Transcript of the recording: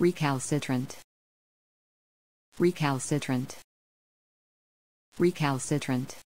recalcitrant recalcitrant recalcitrant